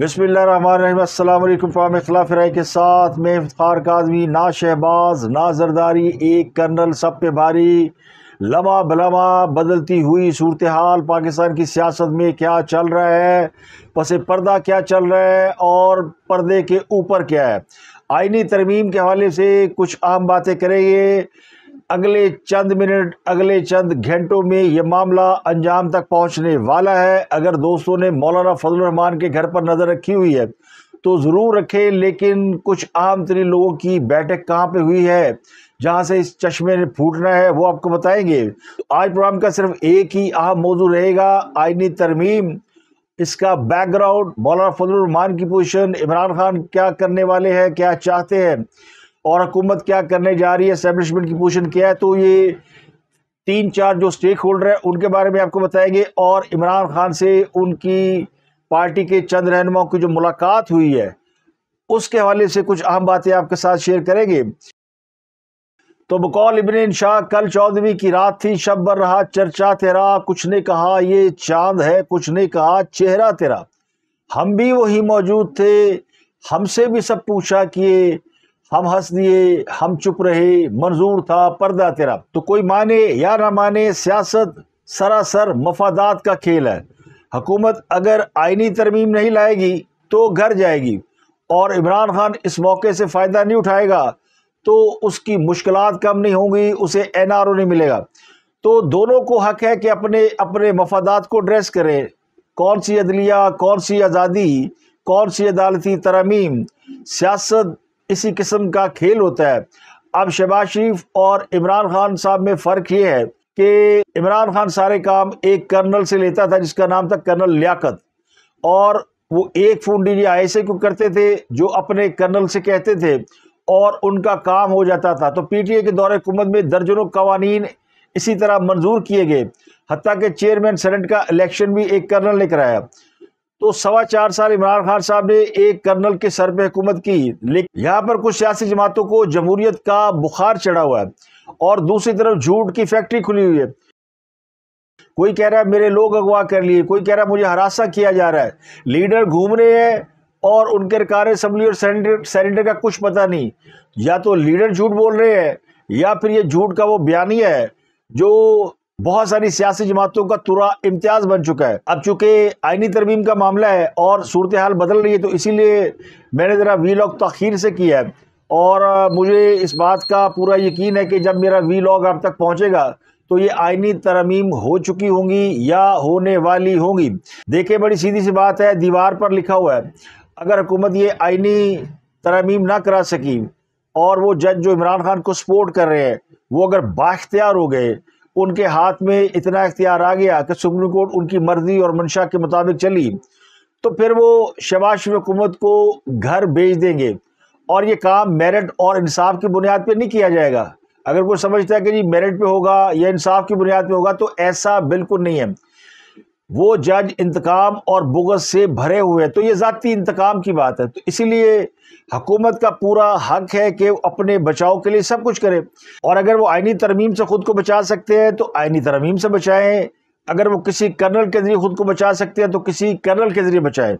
बसमिलकुम खिलाफ राय के साथ मैं इफ्तार काजमी ना शहबाज ना जरदारी एक कर्नल सब पे भारी लमा बलमा बदलती हुई सूरत हाल पाकिस्तान की सियासत में क्या चल रहा है पस पर्दा क्या चल रहा है और पर्दे के ऊपर क्या है आइनी तरमीम के हवाले से कुछ अहम बातें करेंगे अगले चंद मिनट अगले चंद घंटों में यह मामला अंजाम तक पहुंचने वाला है अगर दोस्तों ने मौलाना फजल रहमान के घर पर नज़र रखी हुई है तो ज़रूर रखें लेकिन कुछ आम तरीन लोगों की बैठक कहाँ पे हुई है जहाँ से इस चश्मे ने फूटना है वो आपको बताएंगे तो आज प्रोग्राम का सिर्फ एक ही अहम मौजू रहेगा आइनी तरमीम इसका बैकग्राउंड मौलाना फजल रहमान की पोजीशन इमरान खान क्या करने वाले हैं क्या चाहते हैं और हुकूमत क्या करने जा रही है इस्टेब्लिशमेंट की पोजिशन क्या है तो ये तीन चार जो स्टेक होल्डर हैं उनके बारे में आपको बताएंगे और इमरान खान से उनकी पार्टी के चंद रहनुमाओं की जो मुलाकात हुई है उसके हवाले से कुछ अहम बातें आपके साथ शेयर करेंगे तो बकौल इबन शाह कल चौदहवीं की रात थी शब बर रहा चर्चा तेरा कुछ ने कहा ये चांद है कुछ ने कहा चेहरा तेरा हम भी वही मौजूद थे हमसे भी सब पूछा किए हम हंस दिए हम चुप रहे मंजूर था पर्दा तेरा तो कोई माने या ना माने सियासत सरासर मफादात का खेल है हकूमत अगर आइनी तरमीम नहीं लाएगी तो घर जाएगी और इमरान खान इस मौके से फ़ायदा नहीं उठाएगा तो उसकी मुश्किल कम नहीं होंगी उसे एन आर ओ नहीं मिलेगा तो दोनों को हक है कि अपने अपने मफादात को ड्रेस करें कौन सी अदलिया कौन सी आज़ादी कौन सी अदालती तरमीम सियासत इसी किस्म का खेल होता है अब शहबाज शरीफ और इमरान खान साहब में फ़र्क ये है कि इमरान खान सारे काम एक कर्नल से लेता था जिसका नाम था कर्नल लियाकत और वो एक फ़ोन डी आई को करते थे जो अपने कर्नल से कहते थे और उनका काम हो जाता था तो ए के दौरे हुकूमत में दर्जनों कवानीन इसी तरह मंजूर किए गए हती के चेयरमैन सेनेट का इलेक्शन भी एक कर्नल ने कराया तो सवा चार साल इमरान खान साहब ने एक कर्नल के सर पे हुकूमत की लेकिन यहाँ पर कुछ सियासी जमातों को जमहूरियत का बुखार चढ़ा हुआ है और दूसरी तरफ झूठ की फैक्ट्री खुली हुई है कोई कह रहा है मेरे लोग अगवा कर लिए कोई कह रहा है मुझे हरासा किया जा रहा है लीडर घूम रहे हैं और उनके कार्य असम्बली और सेनेटर का कुछ पता नहीं या तो लीडर झूठ बोल रहे हैं या फिर ये झूठ का वो बयानी है जो बहुत सारी सियासी जमातों का तुरा इम्तियाज बन चुका है अब चूंकि आइनी तरमीम का मामला है और सूरत हाल बदल रही है तो इसीलिए मैंने ज़रा वी लॉग तखीर तो से किया है और मुझे इस बात का पूरा यकीन है कि जब मेरा वी लॉग आप तक पहुँचेगा तो ये आइनी तरमीम हो चुकी होंगी या होने वाली होंगी देखे बड़ी सीधी सी बात है दीवार पर लिखा हुआ है अगर हुकूमत ये आइनी तरमीम ना करा सकी और वो जज जो इमरान खान को सपोर्ट कर रहे हैं वो अगर बाख्तियार हो गए उनके हाथ में इतना इख्तियार आ गया कि सुप्रीम कोर्ट उनकी मर्जी और मंशा के मुताबिक चली तो फिर वो शबाश हुकूमत को घर भेज देंगे और ये काम मेरिट और इंसाफ की बुनियाद पर नहीं किया जाएगा अगर कोई समझता है कि जी मेरिट पर होगा या इंसाफ की बुनियाद पर होगा तो ऐसा बिल्कुल नहीं है वो जज इंतकाम और बुगस से भरे हुए तो ये ज़ाती इंतकाम की बात है तो इसीलिए हकूमत का पूरा हक है कि अपने बचाव के लिए सब कुछ करे और अगर वो आइनी तरमीम से ख़ुद को बचा सकते हैं तो आइनी तरमीम से बचाएं अगर वो किसी कर्नल के ज़रिए ख़ुद को बचा सकते हैं तो किसी कर्नल के ज़रिए बचाए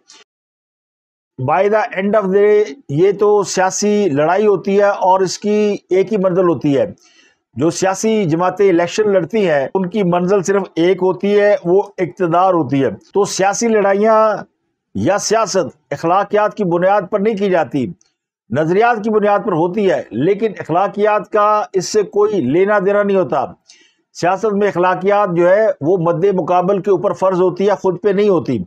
by the end of the day ये तो सियासी लड़ाई होती है और इसकी एक ही मंजिल होती है जो सियासी जमातें इलेक्शन लड़ती हैं उनकी मंजिल सिर्फ एक होती है वो इकतदार होती है तो सियासी लड़ाइयाँ या सियासत अखलाकियात की बुनियाद पर नहीं की जाती नज़रियात की बुनियाद पर होती है लेकिन अखलाकियात का इससे कोई लेना देना नहीं होता सियासत में अखलाकियात जो है वो मद्द मुकाबल के ऊपर फ़र्ज होती है ख़ुद पे नहीं होती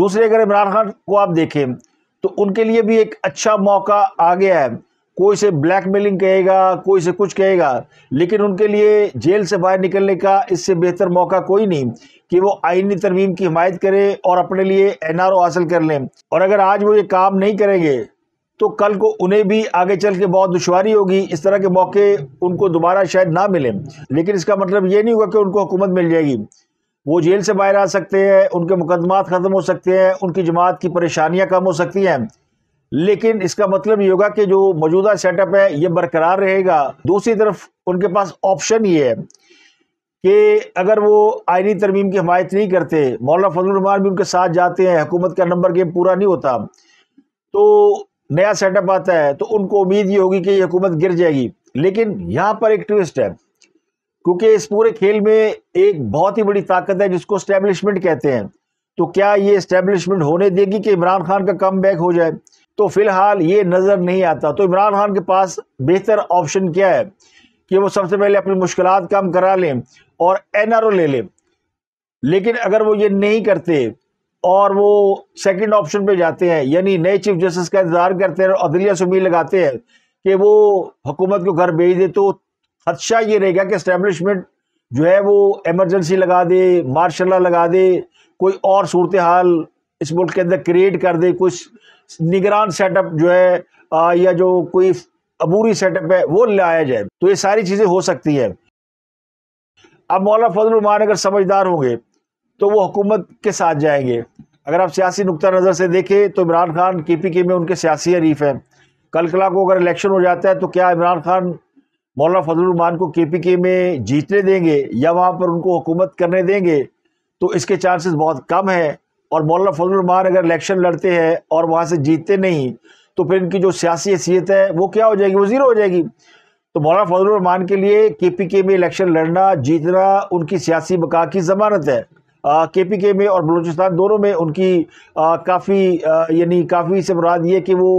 दूसरे अगर इमरान खान को आप देखें तो उनके लिए भी एक अच्छा मौका आ गया है कोई से ब्लैकमेलिंग कहेगा कोई से कुछ कहेगा लेकिन उनके लिए जेल से बाहर निकलने का इससे बेहतर मौका कोई नहीं कि वो आइनी तरमीम की हिमायत करें और अपने लिए एन हासिल कर लें और अगर आज वो ये काम नहीं करेंगे तो कल को उन्हें भी आगे चल के बहुत दुशारी होगी इस तरह के मौके उनको दोबारा शायद ना मिलें लेकिन इसका मतलब ये नहीं होगा कि उनको हुकूमत मिल जाएगी वो जेल से बाहर आ सकते हैं उनके मुकदमात ख़त्म हो सकते हैं उनकी जमात की परेशानियाँ कम हो सकती हैं लेकिन इसका मतलब होगा कि जो मौजूदा सेटअप है ये बरकरार रहेगा दूसरी तरफ उनके पास ऑप्शन ये है कि अगर वो आयनी तरमीम की हमायत नहीं करते फजल रमान भी उनके साथ जाते हैं हुकूमत का नंबर गेम पूरा नहीं होता तो नया सेटअप आता है तो उनको उम्मीद ये होगी कि ये हुकूमत गिर जाएगी लेकिन यहाँ पर एक ट्विस्ट है क्योंकि इस पूरे खेल में एक बहुत ही बड़ी ताकत है जिसको इस्टेब्लिशमेंट कहते हैं तो क्या ये इस्टेब्लिशमेंट होने देगी कि इमरान खान का कम बैक हो जाए तो फ़िलहाल ये नज़र नहीं आता तो इमरान खान के पास बेहतर ऑप्शन क्या है कि वो सबसे पहले अपनी मुश्किल कम करा लें और एन आर ओ ले लें लेकिन अगर वो ये नहीं करते और वो सेकंड ऑप्शन पे जाते हैं यानी नए चीफ जस्टिस का इंतज़ार करते हैं और अदलिया से उम्मीद लगाते हैं कि वो हुकूमत को घर भेज दे तो खदशा ये रहेगा कि इस्टेब्लिशमेंट जो है वो एमरजेंसी लगा दे मार्शल लगा दे कोई और सूरत हाल इस मुल्क के अंदर क्रिएट कर दे कुछ निगरान सेटअप जो है आ, या जो कोई अबूरी सेटअप है वो लाया जाए तो ये सारी चीज़ें हो सकती हैं अब मौला रमान अगर समझदार होंगे तो वो हुकूमत के साथ जाएंगे अगर आप सियासी नुकता नज़र से देखें तो इमरान खान के पी के में उनके सियासी हरीफ हैं कल कला को अगर इलेक्शन हो जाता है तो क्या इमरान खान मौला फजलरमान को के पी के में जीतने देंगे या वहाँ पर उनको हुकूमत करने देंगे तो इसके चांसेस बहुत कम है और मौलाना फजल फजलरमान अगर इलेक्शन लड़ते हैं और वहाँ से जीतते नहीं तो फिर इनकी जो सियासी हैसियत है वो क्या हो जाएगी वो जीरो हो जाएगी तो मौलाना फजल फजलरमान के लिए के पी के में इलेक्शन लड़ना जीतना उनकी सियासी बका की ज़मानत है के पी के में और बलूचिस्तान दोनों में उनकी काफ़ी यानी काफ़ी से मुराद ये कि वो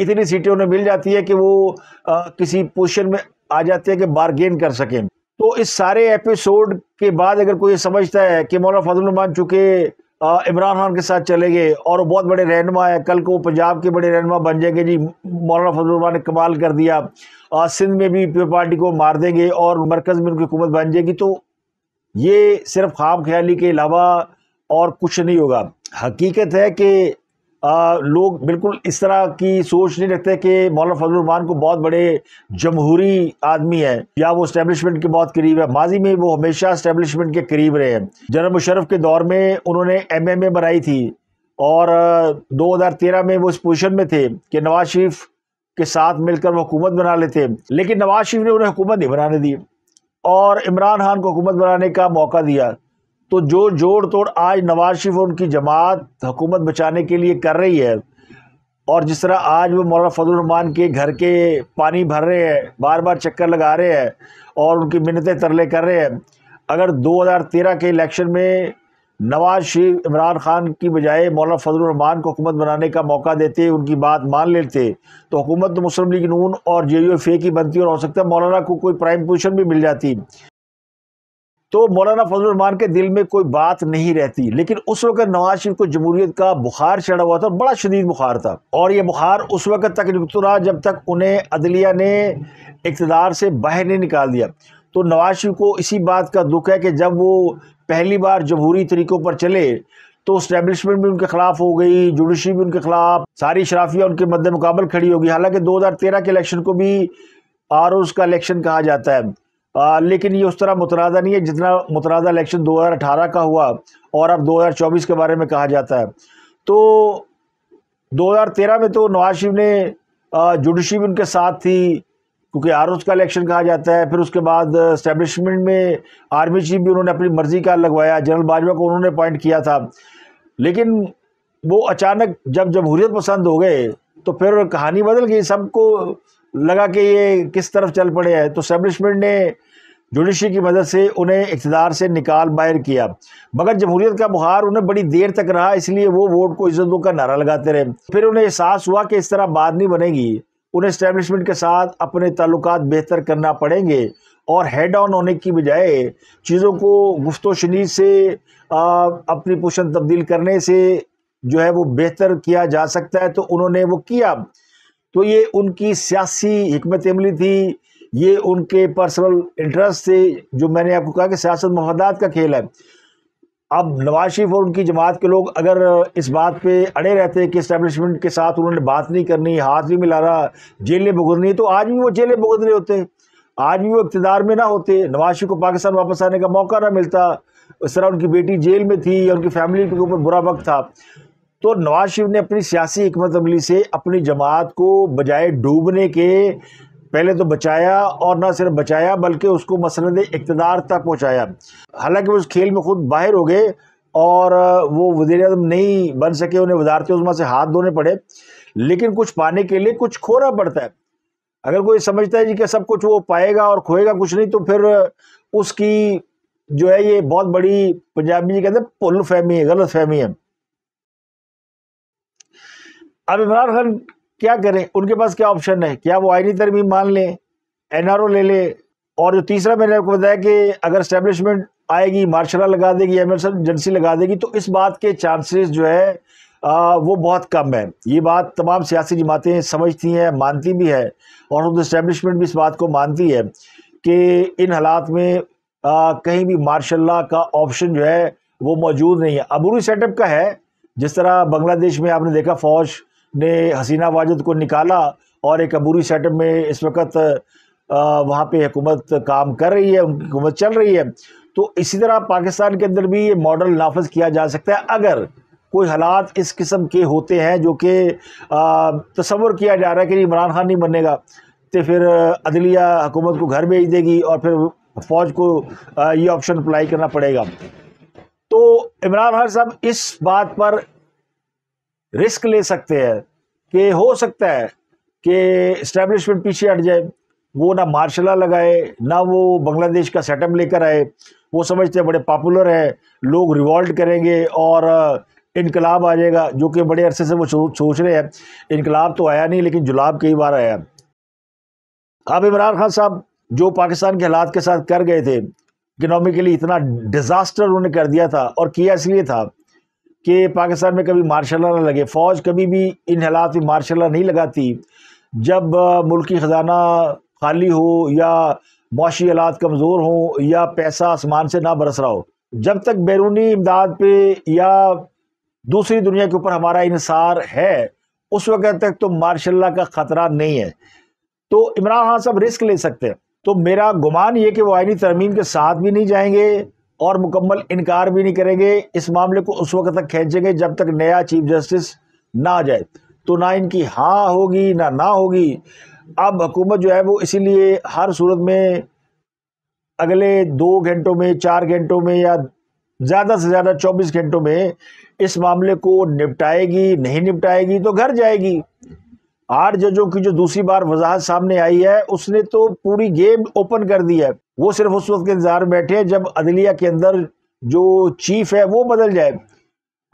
इतनी सीटें उन्हें मिल जाती है कि वो आ, किसी पोजिशन में आ जाती है कि बारगेन कर सकें तो इस सारे एपिसोड के बाद अगर कोई समझता है कि मौलाना फजलरमान चूँकि इमरान खान के साथ चले गए और बहुत बड़े रहनमा है कल को पंजाब के बड़े रहनमा बन जाएंगे जी मौलाना फजल ने कमाल कर दिया सिंध में भी पीपल पार्टी को मार देंगे और मरकज़ में उनकी हुकूमत बन जाएगी तो ये सिर्फ खाम ख्याली के अलावा और कुछ नहीं होगा हकीकत है कि आ, लोग बिल्कुल इस तरह की सोच नहीं रखते कि मौलाना फजलरहमान को बहुत बड़े जमहूरी आदमी है या वो इस्टेबलिशमेंट के बहुत करीब है माजी में वो हमेशा इस्टेबलिशमेंट के करीब रहे हैं जनरल मुशरफ के दौर में उन्होंने एम एम ए बनाई थी और 2013 में वो इस पोजिशन में थे कि नवाज शरीफ के साथ मिलकर वो हुकूमत बना लेते लेकिन नवाज शरीफ ने उन्हें हुकूमत नहीं बनाने दी और इमरान खान को हुकूमत बनाने का मौका दिया तो जो जोड़ तोड़ आज नवाज शरीफ और उनकी जमात हुकूमत बचाने के लिए कर रही है और जिस तरह आज वो मौलाना फजलरहमान के घर के पानी भर रहे हैं बार बार चक्कर लगा रहे हैं और उनकी मिन्नतें तरले कर रहे हैं अगर 2013 के इलेक्शन में नवाज शरीफ इमरान खान की बजाय मौलाना फजलरहमान को हुकूमत बनाने का मौका देते उनकी बात मान लेते तो हुकूमत तो मुस्लिम लीग नून और जे यू एफ ए की बनती और हो सकता है मौलाना को कोई प्राइम पोजीशन भी मिल जाती तो मौलाना फजलरहमान के दिल में कोई बात नहीं रहती लेकिन उस वक्त नवाज शरीफ को जमहूरियत का बुखार चढ़ा हुआ था और बड़ा शदीद बुखार था और ये बुखार उस वक्त तक रुकता रहा जब तक उन्हें अदलिया ने इकतदार से बाहर नहीं निकाल दिया तो नवाज शरीफ को इसी बात का दुख है कि जब वो पहली बार जमहूरी तरीक़ों पर चले तो इस्टेबलिशमेंट भी उनके खिलाफ हो गई जुडिशरी भी उनके खिलाफ सारी शराफिया उनके मद्द मुकाबल खड़ी हो गई हालांकि 2013 के इलेक्शन को भी आर उसका इलेक्शन कहा जाता है आ, लेकिन ये उस तरह मुतनाज़ा नहीं है जितना मुतनाज़ा इलेक्शन 2018 का हुआ और अब 2024 के बारे में कहा जाता है तो 2013 में तो नवाज शरीफ ने जुडिशरी भी उनके साथ थी क्योंकि आर का इलेक्शन कहा जाता है फिर उसके बाद स्टैब्लिशमेंट में आर्मी चीफ भी उन्होंने अपनी मर्ज़ी का लगवाया जनरल बाजवा को उन्होंने अपॉइंट किया था लेकिन वो अचानक जब जमहूरियत पसंद हो गए तो फिर कहानी बदल गई सबको लगा कि ये किस तरफ चल पड़े हैं तो स्टैब्लिशमेंट ने जुडिशरी की मदद से उन्हें इकतदार से निकाल बाहर किया मगर जमहूरियत का बुखार उन्हें बड़ी देर तक रहा इसलिए वो वोट को इज्जत का नारा लगाते रहे फिर उन्हें एहसास हुआ कि इस तरह बात नहीं बनेगी उन्हें स्टैब्लिशमेंट के साथ अपने ताल्लुक बेहतर करना पड़ेंगे और हेड ऑन होने की बजाय चीज़ों को गुफ्त शनी से आ, अपनी पोषण तब्दील करने से जो है वो बेहतर किया जा सकता है तो उन्होंने वो किया तो ये उनकी सियासी हमत अमली थी ये उनके पर्सनल इंटरेस्ट से जो मैंने आपको कहा कि सियासत मफादात का खेल है अब नवाज शरीफ और उनकी जमात के लोग अगर इस बात पे अड़े रहते कि इस्टेब्लिशमेंट के साथ उन्होंने बात नहीं करनी हाथ नहीं मिलाना जेलें भुगतनी तो आज भी वो जेलें भुगत रहे होते आज भी वो इकतदार में ना होते नवाज शरीफ को पाकिस्तान वापस आने का मौका ना मिलता इस तरह उनकी बेटी जेल में थी या उनकी फैमिली के ऊपर बुरा वक्त था तो नवाज शरीफ ने अपनी सियासी हमत अमली से अपनी जमात को बजाय डूबने के पहले तो बचाया और ना सिर्फ बचाया बल्कि उसको मसंद इकतदार तक पहुँचाया हालांकि उस खेल में खुद बाहर हो गए और वो वजीर अजम नहीं बन सके उन्हें वजारती उजमा से हाथ धोने पड़े लेकिन कुछ पाने के लिए कुछ खोना पड़ता है अगर कोई समझता है जी कि सब कुछ वो पाएगा और खोएगा कुछ नहीं तो फिर उसकी जो है ये बहुत बड़ी पंजाबी जी कहते हैं पुल फहमी है गलत फहमी है अब इमरान खान क्या करें उनके पास क्या ऑप्शन है क्या वो आईनी तरमीम मान लें एन ले लें और जो तीसरा मैंने आपको बताया कि अगर स्टैब्लिशमेंट आएगी मार्शला लगा देगी एमरसन एजेंसी लगा देगी तो इस बात के चांसेस जो है आ, वो बहुत कम है ये बात तमाम सियासी जमातें समझती हैं मानती भी है और इस्टेबलिशमेंट भी इस बात को मानती है कि इन हालात में आ, कहीं भी मार्शल्ला का ऑप्शन जो है वो मौजूद नहीं है अबूरी सेटअप का है जिस तरह बांग्लादेश में आपने देखा फ़ौज ने हसीना वाजिद को निकाला और एक अबूरी सेटअप में इस वक्त वहाँ पे हुकूमत काम कर रही है उनकी हुकूमत चल रही है तो इसी तरह पाकिस्तान के अंदर भी ये मॉडल नाफज किया जा सकता है अगर कोई हालात इस किस्म के होते हैं जो कि तस्वर किया जा रहा है कि इमरान खान नहीं बनेगा तो फिर अदलिया हुकूमत को घर भेज देगी और फिर फौज को ये ऑप्शन अप्लाई करना पड़ेगा तो इमरान खान साहब इस बात पर रिस्क ले सकते हैं कि हो सकता है कि इस्टेब्लिशमेंट पीछे हट जाए वो ना मार्शला लगाए ना वो बांग्लादेश का सेटअप लेकर आए वो समझते हैं बड़े पॉपुलर है लोग रिवॉल्ट करेंगे और इनकलाब आ जाएगा जो कि बड़े अरसे से वो सोच रहे हैं इनकलाब तो आया नहीं लेकिन जुलाब कई बार आया अब इमरान खान साहब जो पाकिस्तान के हालात के साथ कर गए थे इकनॉमिकली इतना डिज़ास्टर उन्होंने कर दिया था और किया इसलिए था कि पाकिस्तान में कभी मार्शल ना लगे फ़ौज कभी भी इन हालात में मार्शल नहीं लगाती जब मुल्की ख़जाना खाली हो या मुशी हालात कमज़ोर हों या पैसा आसमान से ना बरस रहा हो जब तक बैरूनी इमदाद पे या दूसरी दुनिया के ऊपर हमारा इंसार है उस वक्त तक तो मार्शल का ख़तरा नहीं है तो इमरान खान साहब रिस्क ले सकते हैं तो मेरा गुमान ये कि वो आइनी तरमीम के साथ भी नहीं जाएंगे और मुकम्मल इनकार भी नहीं करेंगे इस मामले को उस वक्त तक खींचेंगे जब तक नया चीफ जस्टिस ना आ जाए तो ना इनकी हाँ होगी ना ना होगी अब हुकूमत जो है वो इसीलिए हर सूरत में अगले दो घंटों में चार घंटों में या ज़्यादा से ज़्यादा चौबीस घंटों में इस मामले को निपटाएगी नहीं निपटाएगी तो घर जाएगी आर जजों की जो दूसरी बार वजाहत सामने आई है उसने तो पूरी गेम ओपन कर दी है वो सिर्फ उस वक्त के इंतजार बैठे हैं जब अदलिया के अंदर जो चीफ है वो बदल जाए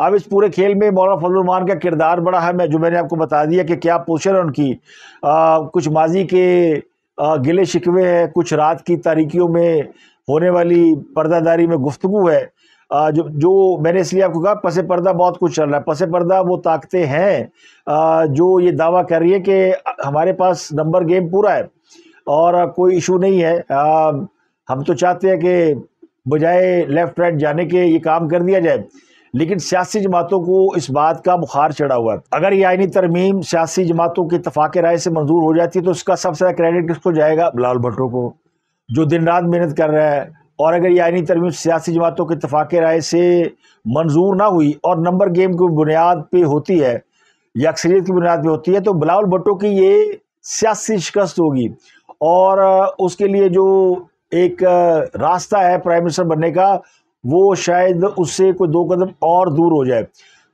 अब इस पूरे खेल में मौलाना फजलरमान का किरदार बड़ा है जो मैंने आपको बता दिया कि क्या पोशन है उनकी आ, कुछ माजी के आ, गिले शिकवे हैं कुछ रात की तारीखियों में होने वाली पर्दादारी में गुफ्तु है जो जो मैंने इसलिए आपको कहा पसे पर्दा बहुत कुछ चल रहा है पसे पर्दा वो ताकतें हैं जो ये दावा कर रही है कि हमारे पास नंबर गेम पूरा है और कोई इशू नहीं है हम तो चाहते हैं कि बजाय लेफ्ट राइट जाने के ये काम कर दिया जाए लेकिन सियासी जमातों को इस बात का बुखार चढ़ा हुआ है अगर ये आइनी तरमीम सियासी जमातों की तफाक राय से मंजूर हो जाती है तो उसका सबसे ज़्यादा क्रेडिट किसको जाएगा बिलाल भट्टो को जो दिन रात मेहनत कर रहा है और अगर ये आइनी तरमीम सियासी जमातों के इतफाक़ राय से मंजूर ना हुई और नंबर गेम की बुनियाद पर होती है या अक्सरीत की बुनियाद पर होती है तो बिलाल भुट्टो की ये सियासी शिकस्त होगी और उसके लिए जो एक रास्ता है प्राइम मिनिस्टर बनने का वो शायद उससे कोई दो कदम और दूर हो जाए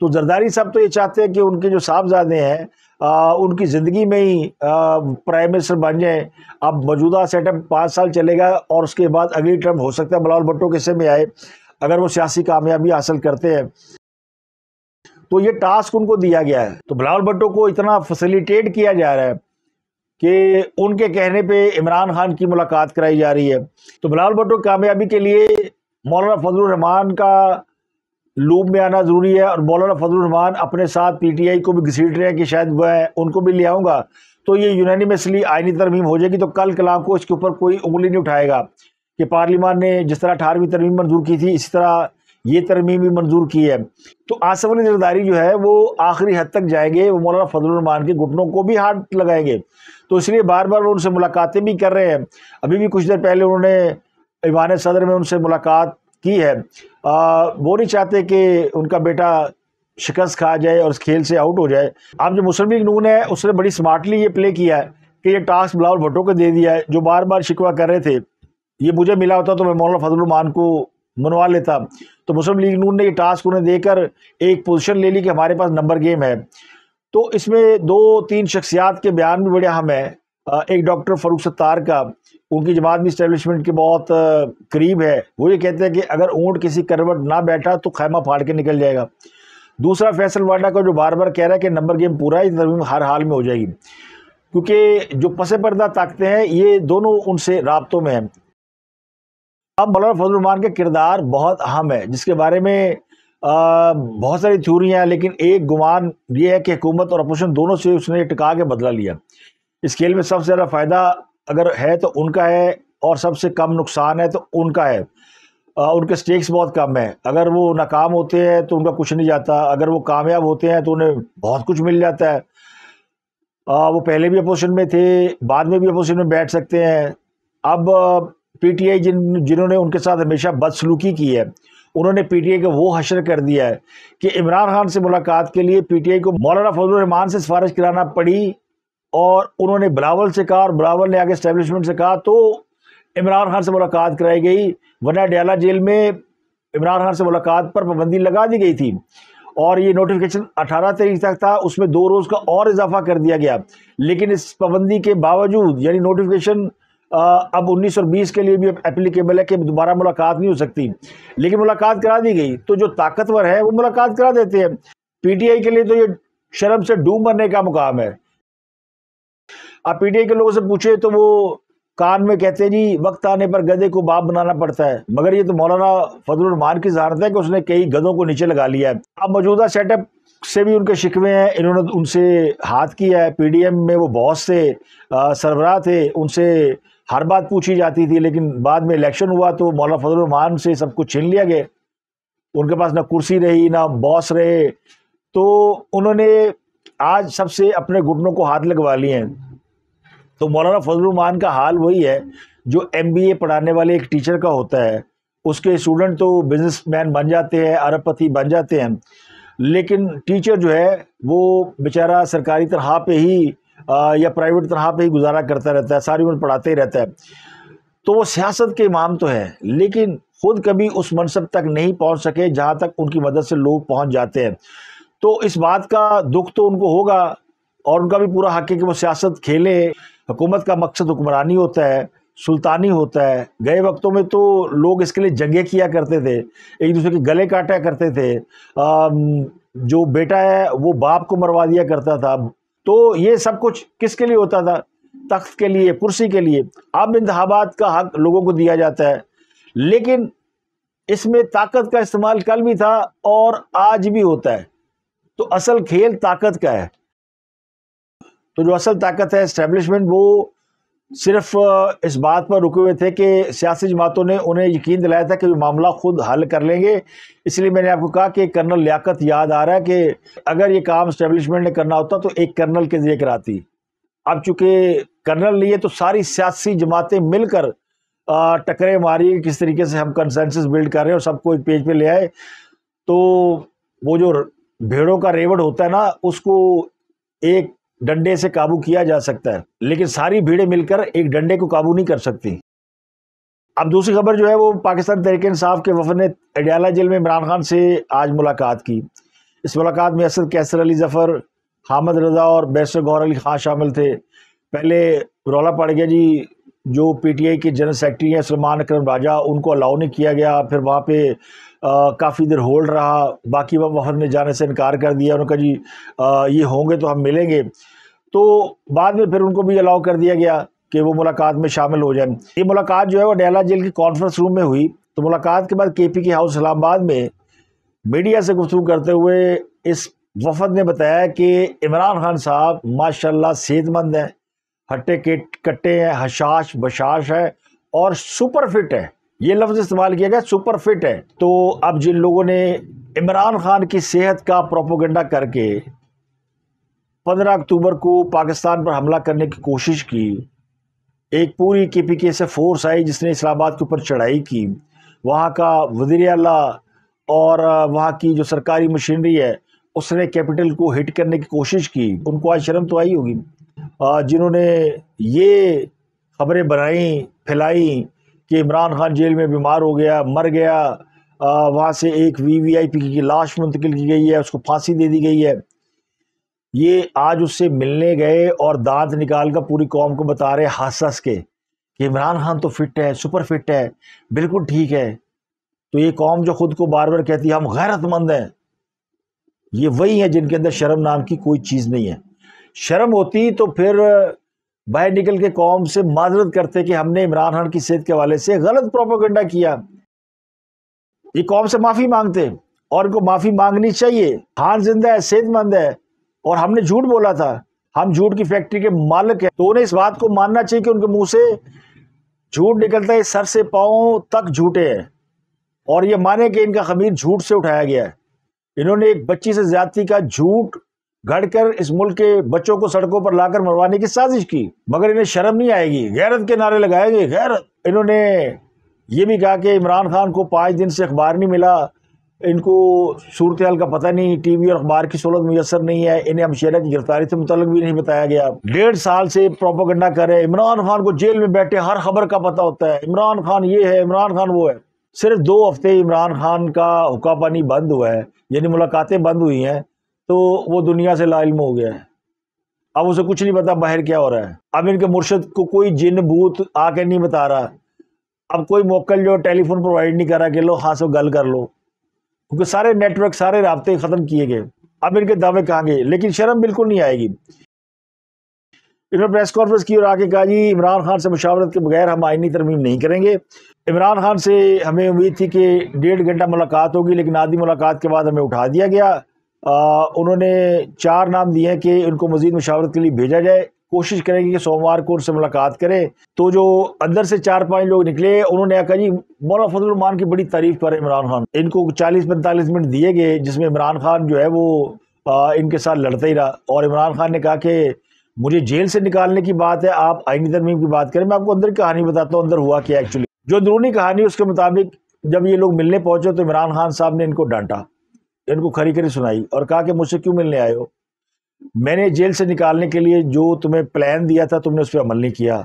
तो जरदारी साहब तो ये चाहते हैं कि उनके जो साहबजादे हैं आ, उनकी ज़िंदगी में ही प्राइम मिनिस्टर बन जाए अब मौजूदा सेटअप पाँच साल चलेगा और उसके बाद अगली टर्म हो सकता है बलाल भट्टो किस्से में आए अगर वो सियासी कामयाबी हासिल करते हैं तो ये टास्क उनको दिया गया है तो बिलावल भट्टो को इतना फैसिलिटेट किया जा रहा है कि उनके कहने पे इमरान खान की मुलाकात कराई जा रही है तो बिलावल भट्टो कामयाबी के लिए मौलाना फजल रहमान का लूप में आना ज़रूरी है और मौलाना फजलरहमान अपने साथ पीटीआई को भी घसीट रहे हैं कि शायद वह उनको भी ले आऊँगा तो ये यूनानिमसली आइनी तरमीम हो जाएगी तो कल कलाम को इसके ऊपर कोई उंगली नहीं उठाएगा कि पार्लियामान ने जिस तरह अठारहवीं तरमीम मंजूर की थी इसी तरह ये तरमीम भी मंजूर की है तो आसफ अली जरदारी जो है वो आखिरी हद तक जाएंगे वो मौलाना फजलरहमान के घुटनों को भी हाथ लगाएंगे तो इसलिए बार बार वो उनसे मुलाकातें भी कर रहे हैं अभी भी कुछ देर पहले उन्होंने ईवान सदर में उनसे मुलाकात की है आ, वो नहीं चाहते कि उनका बेटा शिकस्त खा जाए और उस खेल से आउट हो जाए अब जो मुस्लिम लीग नून है उसने बड़ी स्मार्टली ये प्ले किया है कि ये टास्क बिलावल भट्टो को दे दिया है जो बार बार शिकवा कर रहे थे ये मुझे मिला होता तो मैं मौलाना फजलुमान को मनवा लेता तो मुस्लिम लीग नून ने ये टास्क उन्हें देकर एक पोजिशन ले ली कि हमारे पास नंबर गेम है तो इसमें दो तीन शख्सियात के बयान भी बड़े अहम हैं एक डॉक्टर फरूक सत्तार का उनकी जमात भी इस्टेब्लिशमेंट के बहुत करीब है वो ये कहते हैं कि अगर ऊँट किसी करवट ना बैठा तो खैमा फाड़ के निकल जाएगा दूसरा फैसल वाडा का जो बार बार कह रहा है कि नंबर गेम पूरा ही तरमीम हर हाल में हो जाएगी क्योंकि जो पसे पर्दा ताकते हैं ये दोनों उनसे रबतों में हैं अब मौलाना फजलरमान का किरदार बहुत अहम है जिसके बारे में बहुत सारी थ्यूरियाँ हैं लेकिन एक गुमान ये है कि हुकूमत और अपोजिशन दोनों से उसने टिका के बदला लिया इस खेल में सबसे ज़्यादा फ़ायदा अगर है तो उनका है और सबसे कम नुकसान है तो उनका है आ, उनके स्टेक्स बहुत कम है अगर वो नाकाम होते हैं तो उनका कुछ नहीं जाता अगर वो कामयाब होते हैं तो उन्हें बहुत कुछ मिल जाता है आ, वो पहले भी अपोजिशन में थे बाद में भी अपोजिशन में बैठ सकते हैं अब पीटीआई जिन जिन्होंने उनके साथ हमेशा बदसलूकी की है उन्होंने पीटीआई का वो हशर कर दिया है कि इमरान खान से मुलाकात के लिए पीटीआई को मौलाना फजल रहमान से सिफारिश कराना पड़ी और उन्होंने बिलावल से कहा और बिलावल ने आगे इस्टेब्लिशमेंट से कहा तो इमरान खान से मुलाकात कराई गई वरना डियाला जेल में इमरान खान से मुलाकात पर पाबंदी लगा दी गई थी और ये नोटिफिकेशन 18 तारीख तक था उसमें दो रोज़ का और इजाफा कर दिया गया लेकिन इस पाबंदी के बावजूद यानी नोटिफिकेशन अब 19 और 20 के लिए भी एप्लीकेबल है कि दोबारा मुलाकात नहीं हो सकती लेकिन मुलाकात करा दी गई तो जो ताकतवर है वो मुलाकात करा देते हैं पीटीआई के लिए तो ये शर्म से डूब मरने का मुकाम है आप पीटीआई के लोगों से पूछे तो वो कान में कहते हैं जी वक्त आने पर गधे को बाप बनाना पड़ता है मगर ये तो मौलाना फजल रहमान की जहारत है कि उसने कई गधों को नीचे लगा लिया है अब मौजूदा सेटअप से भी उनके शिकवे हैं इन्होंने तो उनसे हाथ किया है पीडीएम में वो बहुत से सरबराह थे उनसे हर बात पूछी जाती थी लेकिन बाद में इलेक्शन हुआ तो मौलाना फजल रहमान से सब कुछ छीन लिया गया उनके पास ना कुर्सी रही ना बॉस रहे तो उन्होंने आज सबसे अपने घुटनों को हाथ लगवा लिए हैं तो मौलाना फजलुमान का हाल वही है जो एम बी ए पढ़ाने वाले एक टीचर का होता है उसके स्टूडेंट तो बिजनेस मैन बन जाते हैं अरबपति बन जाते हैं लेकिन टीचर जो है वो बेचारा सरकारी तरह पे ही आ, या प्राइवेट तरह पे ही गुजारा करता रहता है सारी उम्र पढ़ाते ही रहता है तो वो सियासत के इमाम तो है लेकिन ख़ुद कभी उस मनसब तक नहीं पहुंच सके जहां तक उनकी मदद से लोग पहुंच जाते हैं तो इस बात का दुख तो उनको होगा और उनका भी पूरा हक है कि वो सियासत खेलें हुकूमत का मकसद हुक्मरानी होता है सुल्तानी होता है गए वक्तों में तो लोग इसके लिए जंगे किया करते थे एक दूसरे के गले काटा करते थे जो बेटा है वो बाप को मरवा दिया करता था तो ये सब कुछ किसके लिए होता था तख्त के लिए कुर्सी के लिए अब इंतबात का हक लोगों को दिया जाता है लेकिन इसमें ताकत का इस्तेमाल कल भी था और आज भी होता है तो असल खेल ताकत का है तो जो असल ताकत है इस्टेब्लिशमेंट वो सिर्फ इस बात पर रुके हुए थे कि सियासी जमातों ने उन्हें यकीन दिलाया था कि वो मामला खुद हल कर लेंगे इसलिए मैंने आपको कहा कि कर्नल लियाकत याद आ रहा है कि अगर ये काम इस्टेब्लिशमेंट ने करना होता तो एक कर्नल के जरिए कराती अब चूंकि कर्नल लिए तो सारी सियासी जमातें मिलकर टकरे मारी किस तरीके से हम कंसेंसस बिल्ड कर रहे हैं और सबको एक पेज पे ले आए तो वो जो भेड़ों का रेवड़ होता है ना उसको एक डंडे से काबू किया जा सकता है लेकिन सारी भीड़ें मिलकर एक डंडे को काबू नहीं कर सकती अब दूसरी खबर जो है वो पाकिस्तान तहरीक इंसाफ के वफन ने अडियाला जेल में इमरान खान से आज मुलाकात की इस मुलाकात में असद कैसर अली जफ़र हामद रजा और बैसर गौर अली खान शामिल थे पहले रौला पड़ गया जी जो पीटीआई के जनरल सेक्रेटरी हैं सलमान अक्रम राजा उनको अलाउ नहीं किया गया फिर वहाँ पे काफ़ी देर होल्ड रहा बाकी वह वफद ने जाने से इनकार कर दिया उन्होंने कहा जी आ, ये होंगे तो हम मिलेंगे तो बाद में फिर उनको भी अलाउ कर दिया गया कि वो मुलाकात में शामिल हो जाए ये मुलाकात जो है वो डेला जेल के कॉन्फ्रेंस रूम में हुई तो मुलाकात के बाद के पी के हाउस इस्लामाबाद में मीडिया से गुफ्तु करते हुए इस वफद ने बताया कि इमरान खान साहब माशा सेहतमंद हैं हट्टे के कट्टे हैं हशाश बशाश है और सुपर फिट है ये लफ्ज़ इस्तेमाल किया गया सुपर फिट है तो अब जिन लोगों ने इमरान खान की सेहत का प्रोपोगंडा करके 15 अक्टूबर को पाकिस्तान पर हमला करने की कोशिश की एक पूरी के पी के से फोर्स आई जिसने इस्लामाबाद के ऊपर चढ़ाई की वहाँ का वजीर अला और वहाँ की जो सरकारी मशीनरी है उसने कैपिटल को हिट करने की कोशिश की उनको आज शर्म तो आई होगी जिन्होंने ये खबरें बनाई फैलाई कि इमरान खान जेल में बीमार हो गया मर गया वहाँ से एक वी वी आई पी की लाश मुंतकिल की गई है उसको फांसी दे दी गई है ये आज उससे मिलने गए और दांत निकाल कर पूरी कौम को बता रहे हंस हंस के कि इमरान खान तो फिट है सुपर फिट है बिल्कुल ठीक है तो ये कौम जो खुद को बार बार कहती है हम गैरतमंद हैं ये वही है जिनके अंदर शर्म नाम की कोई चीज़ नहीं है शर्म होती तो फिर बाहर निकल के कौम से माजरत करते कि हमने इमरान खान की सेहत के हवाले से गलत प्रोपोगंडा किया ये कौम से माफ़ी मांगते और इनको माफ़ी मांगनी चाहिए खान जिंदा है सेहतमंद है और हमने झूठ बोला था हम झूठ की फैक्ट्री के मालिक हैं तो उन्हें इस बात को मानना चाहिए कि उनके मुंह से झूठ निकलता है सर से पाओ तक झूठे हैं और ये माने कि इनका खमीर झूठ से उठाया गया है इन्होंने एक बच्ची से ज्यादा का झूठ घड़कर इस मुल्क के बच्चों को सड़कों पर लाकर मरवाने की साजिश की मगर इन्हें शर्म नहीं आएगी गैरत के नारे लगाएंगे गैरत इन्होंने ये भी कहा कि इमरान खान को पाँच दिन से अखबार नहीं मिला इनको सूरत हाल का पता नहीं टी वी और अखबार की सहूलत मैसर नहीं है इन्हें हम शेरा की गिरफ्तारी से मुतल भी नहीं बताया गया डेढ़ साल से प्रोपोगंडा करे इमरान खान को जेल में बैठे हर खबर का पता होता है इमरान खान ये है इमरान खान वो है सिर्फ दो हफ्ते इमरान खान का हुक्का पानी बंद हुआ है यानी मुलाकातें बंद हुई हैं तो वो दुनिया से लाइम हो गया है अब उसे कुछ नहीं पता बाहर क्या हो रहा है अब इनके मुर्शद को कोई जिन भूत आके नहीं बता रहा अब कोई मोकल जो टेलीफोन प्रोवाइड नहीं कर रहा कि लो हाँ सो गल कर लो क्योंकि सारे नेटवर्क सारे रबते ख़त्म किए गए अब इनके दावे कहाँ गए लेकिन शर्म बिल्कुल नहीं आएगी इन्होंने प्रेस कॉन्फ्रेंस की और आके कहा जी इमरान खान से मुशावरत के बगैर हम आइनी तरमीम नहीं करेंगे इमरान खान से हमें उम्मीद थी कि डेढ़ घंटा मुलाकात होगी लेकिन आधी मुलाकात के बाद हमें उठा दिया गया आ, उन्होंने चार नाम दिए हैं कि उनको मजीद मशावरत के लिए भेजा जाए कोशिश करेंगे कि सोमवार को उनसे मुलाकात करें तो जो अंदर से चार पांच लोग निकले उन्होंने कहा जी मौला फजलरहमान की बड़ी तारीफ पर इमरान खान इनको चालीस पैंतालीस मिनट दिए गए जिसमें इमरान खान जो है वो आ, इनके साथ लड़ता ही रहा और इमरान खान ने कहा कि मुझे जेल से निकालने की बात है आप आइनी तरमीम की बात करें मैं आपको अंदर की कहानी बताता हूँ अंदर हुआ क्या एक्चुअली जो अंदरूनी कहानी उसके मुताबिक जब ये लोग मिलने पहुंचे तो इमरान खान साहब ने इनको डांटा इनको खरी खरी सुनाई और कहा कि मुझसे क्यों मिलने आए हो मैंने जेल से निकालने के लिए जो तुम्हें प्लान दिया था तुमने उस पर अमल नहीं किया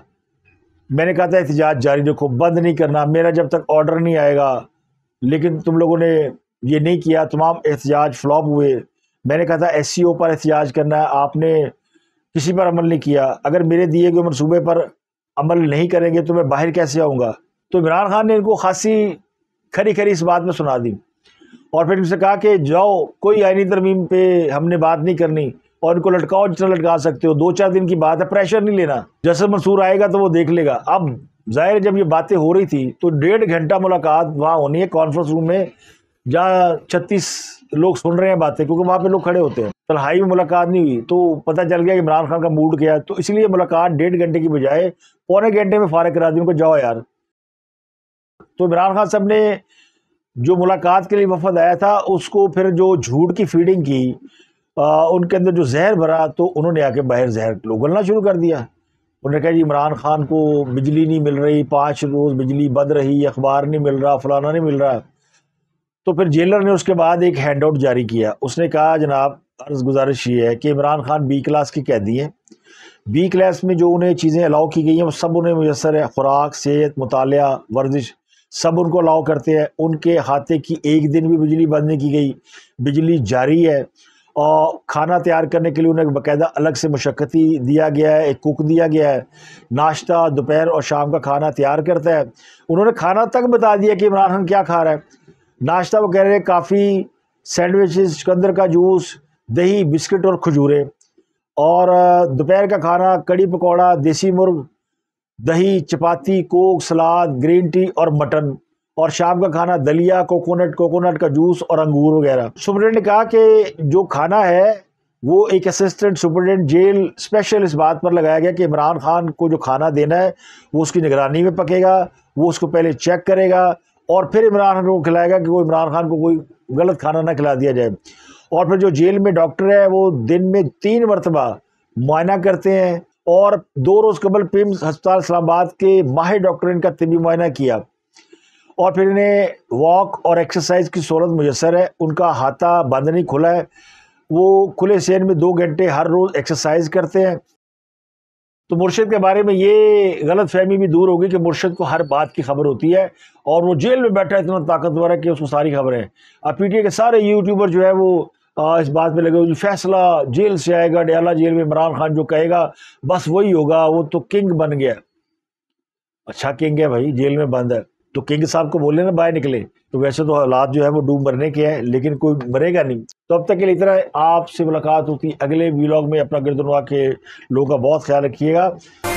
मैंने कहा था एहतजाज जारी रखो बंद नहीं करना मेरा जब तक ऑर्डर नहीं आएगा लेकिन तुम लोगों ने ये नहीं किया तमाम एहतजाज फ्लॉप हुए मैंने कहा था एस पर एहतजाज करना है आपने किसी पर अमल नहीं किया अगर मेरे दिए गए मनसूबे पर अमल नहीं करेंगे तो मैं बाहर कैसे आऊँगा तो इमरान खान ने इनको खासी खरी खरी इस बात में सुना दी और फिर उनसे कहा कि जाओ कोई आयनी तरमीम पे हमने बात नहीं करनी और इनको लटकाओ जितना लटका सकते हो दो चार दिन की बात है प्रेशर नहीं लेना जैसे मंसूर आएगा तो वो देख लेगा अब जाहिर जब ये बातें हो रही थी तो डेढ़ घंटा मुलाकात वहाँ होनी है कॉन्फ्रेंस रूम में जहाँ छत्तीस लोग सुन रहे हैं बातें क्योंकि वहाँ पे लोग खड़े होते हैं तलहाई में मुलाकात नहीं हुई तो पता चल गया इमरान खान का मूड क्या है तो इसलिए मुलाकात डेढ़ घंटे की बजाय पौने घंटे में फारग करा दी उनको जाओ यार तो इमरान खान साहब ने जो मुलाकात के लिए वफद आया था उसको फिर जो झूठ की फीडिंग की आ, उनके अंदर जो जहर भरा तो उन्होंने आके बाहर जहर उगलना शुरू कर दिया उन्होंने कहा जी इमरान खान को बिजली नहीं मिल रही पाँच रोज़ बिजली बंद रही अखबार नहीं मिल रहा फलाना नहीं मिल रहा तो फिर जेलर ने उसके बाद एक हैंड आउट जारी किया उसने कहा जनाब अर्ज गुजारिश ये है कि इमरान खान बी क्लास की कैदी हैं बी क्लास में जो उन्हें चीज़ें अलाउ की गई हैं वो सब उन्हें मैसर है खुराक सेहत मुताल वर्जिश सब उनको अलाउ करते हैं उनके हाथे की एक दिन भी बिजली बंद नहीं की गई बिजली जारी है और खाना तैयार करने के लिए उन्हें बाकायदा अलग से मशक्क़ती दिया गया है एक कुक दिया गया है नाश्ता दोपहर और शाम का खाना तैयार करता है उन्होंने खाना तक बता दिया कि इमरान खान क्या खा रहा है नाश्ता वगैरह काफ़ी सैंडविचेस चुकंदर का जूस दही बिस्किट और खजूरें और दोपहर का खाना कड़ी पकौड़ा देसी मुर्ग दही चपाती कोक सलाद ग्रीन टी और मटन और शाम का खाना दलिया कोकोनट कोकोनट का जूस और अंगूर वगैरह सुप्रिटेंडेंट ने कहा कि जो खाना है वो एक असिस्टेंट सुप्रिटेंडेंट जेल स्पेशल इस बात पर लगाया गया कि इमरान खान को जो खाना देना है वो उसकी निगरानी में पकेगा वो उसको पहले चेक करेगा और फिर इमरान खान को खिलाएगा कि वो इमरान खान को कोई गलत खाना ना खिला दिया जाए और फिर जो जेल में डॉक्टर है वो दिन में तीन मरतबा मुआयना करते हैं और दो रोज़ कबल पिम्स अस्पताल इस्लामाबाद के माहिर डॉक्टर इनका तबी मुआयना किया और फिर इन्हें वॉक और एक्सरसाइज की सहूलत मैसर है उनका हाथा बंद नहीं खुला है वो खुले सेन में दो घंटे हर रोज़ एक्सरसाइज करते हैं तो मुर्शद के बारे में ये गलत फहमी भी दूर होगी कि मुर्शद को हर बात की खबर होती है और वो जेल में बैठा इतना ताकतवर है कि उसको सारी खबरें पी अब पीटीए के सारे यूट्यूबर जो है वो इस बात पे लगे फैसला जेल से आएगा डयाला जेल में इमरान खान जो कहेगा बस वही होगा वो तो किंग बन गया अच्छा किंग है भाई जेल में बंद है तो किंग साहब को बोले ना बाहर निकले तो वैसे तो हालात जो है वो डूब मरने के हैं लेकिन कोई मरेगा नहीं तो अब तक के लिए इतना आपसे मुलाकात होती अगले वीलॉग में अपना गिरदनवा के लोगों का बहुत ख्याल रखिएगा